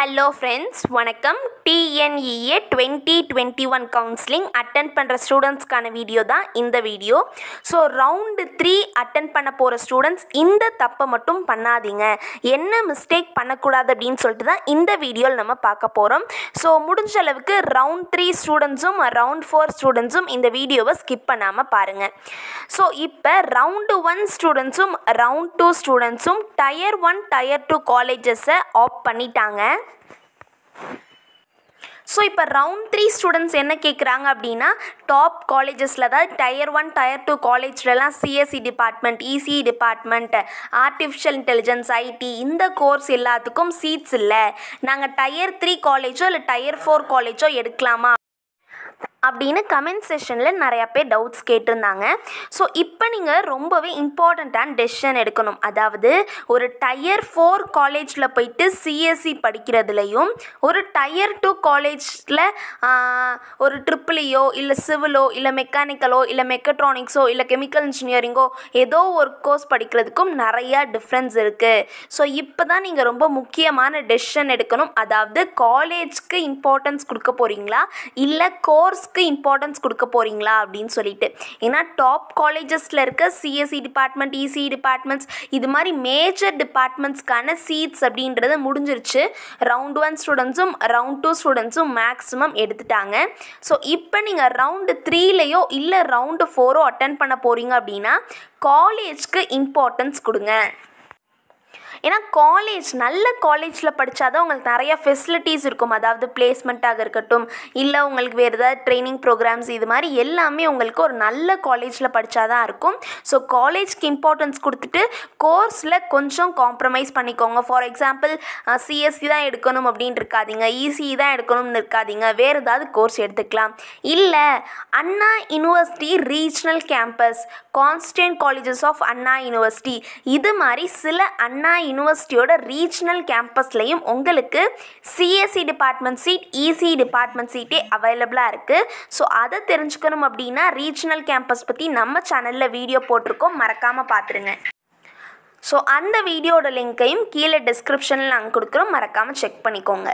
hello friends வணக்கம் TNEA twenty twenty one counselling attend பண்ணுற ஸ்டூடெண்ட்ஸ்க்கான வீடியோ தான் இந்த video so round three attend பண்ண போகிற ஸ்டூடெண்ட்ஸ் இந்த தப்பை மட்டும் பண்ணாதீங்க என்ன மிஸ்டேக் பண்ணக்கூடாது அப்படின்னு சொல்லிட்டு தான் இந்த வீடியோவில் நம்ம பார்க்க போகிறோம் ஸோ முடிஞ்ச அளவுக்கு ரவுண்ட் த்ரீ ஸ்டூடெண்ட்ஸும் ரவுண்ட் ஃபோர் ஸ்டூடெண்ட்ஸும் இந்த வீடியோவை ஸ்கிப் பண்ணாமல் பாருங்கள் ஸோ இப்போ ரவுண்டு ஒன் ஸ்டூடெண்ட்ஸும் ரவுண்ட் டூ ஸ்டூடெண்ட்ஸும் டயர் ஒன் டயர் டூ காலேஜஸை ஆப் பண்ணிட்டாங்க ஸோ இப்போ ரவுண்ட் த்ரீ ஸ்டூடெண்ட்ஸ் என்ன கேட்குறாங்க அப்படின்னா டாப் காலேஜஸில் தான் டயர் ஒன் டயர் டூ காலேஜ்லலாம் CSC department EC department artificial intelligence IT இந்த கோர்ஸ் எல்லாத்துக்கும் சீட்ஸ் இல்லை நாங்கள் டயர் த்ரீ காலேஜோ இல்லை டயர் ஃபோர் காலேஜோ எடுக்கலாமா அப்படின்னு கமெண்ட் செஷனில் நிறையா பேர் டவுட்ஸ் கேட்டிருந்தாங்க ஸோ இப்போ நீங்கள் ரொம்பவே இம்பார்ட்டண்ட்டான டெசிஷன் எடுக்கணும் அதாவது ஒரு டயர் ஃபோர் காலேஜில் போயிட்டு சிஎஸ்சி e படிக்கிறதுலையும் ஒரு டயர் டூ காலேஜில் ஒரு ட்ரிப்பிளையோ இல்லை சிவிலோ இல்லை மெக்கானிக்கலோ இல்லை மெக்கட்ரானிக்ஸோ இல்லை கெமிக்கல் இன்ஜினியரிங்கோ ஏதோ ஒரு கோர்ஸ் படிக்கிறதுக்கும் நிறையா டிஃப்ரென்ஸ் இருக்குது ஸோ இப்போ தான் நீங்கள் ரொம்ப முக்கியமான டெசிஷன் எடுக்கணும் அதாவது காலேஜ்க்கு இம்பார்ட்டன்ஸ் கொடுக்க போகிறீங்களா இல்லை கோர்ஸ் காமர்ஸ்க்கு இம்பார்ட்டன்ஸ் கொடுக்க போகிறீங்களா அப்படின்னு சொல்லிட்டு ஏன்னா டாப் காலேஜஸில் இருக்க சிஎஸ்சி டிபார்ட்மெண்ட் இசி டிபார்ட்மெண்ட்ஸ் இது மாதிரி மேஜர் டிபார்ட்மெண்ட்ஸ்க்கான சீட்ஸ் அப்படின்றது முடிஞ்சிருச்சு ரவுண்ட் ஒன் ஸ்டூடெண்ட்ஸும் ரவுண்ட் டூ ஸ்டூடெண்ட்ஸும் மேக்ஸிமம் எடுத்துட்டாங்க ஸோ இப்போ நீங்கள் ரவுண்டு த்ரீலேயோ இல்லை ரவுண்டு ஃபோரோ அட்டன் பண்ண போகிறீங்க அப்படின்னா காலேஜ்க்கு இம்பார்ட்டன்ஸ் கொடுங்க ஏன்னா காலேஜ் நல்ல காலேஜில் படித்தா தான் உங்களுக்கு நிறையா ஃபெசிலிட்டிஸ் இருக்கும் அதாவது பிளேஸ்மெண்ட்டாக இருக்கட்டும் இல்லை உங்களுக்கு வேறு ஏதாவது ட்ரைனிங் ப்ரோக்ராம்ஸ் இது மாதிரி எல்லாமே உங்களுக்கு ஒரு நல்ல காலேஜில் படித்தா தான் இருக்கும் ஸோ காலேஜ்க்கு இம்பார்ட்டன்ஸ் கொடுத்துட்டு கோர்ஸில் கொஞ்சம் காம்ப்ரமைஸ் பண்ணிக்கோங்க ஃபார் எக்ஸாம்பிள் சிஎஸ்சி தான் எடுக்கணும் அப்படின்னு இருக்காதிங்க இசிஇ e e தான் எடுக்கணும்னு இருக்காதிங்க வேறு ஏதாவது கோர்ஸ் எடுத்துக்கலாம் இல்லை Anna university regional campus constituent colleges of Anna university இது மாதிரி சில அண்ணா யூனிவர்சிட்டியோட ரீஜனல் கேம்பஸ்லையும் உங்களுக்கு CSC department seat EC department சீட்டே அவைலபிளாக இருக்குது ஸோ அதை தெரிஞ்சுக்கணும் அப்படின்னா ரீஜனல் கேம்பஸ் பற்றி நம்ம சேனலில் வீடியோ போட்டிருக்கோம் மறக்காமல் பார்த்துருங்க ஸோ அந்த வீடியோட லிங்க்கையும் கீழே டிஸ்கிரிப்ஷனில் நாங்கள் கொடுக்குறோம் மறக்காமல் செக் பண்ணிக்கோங்க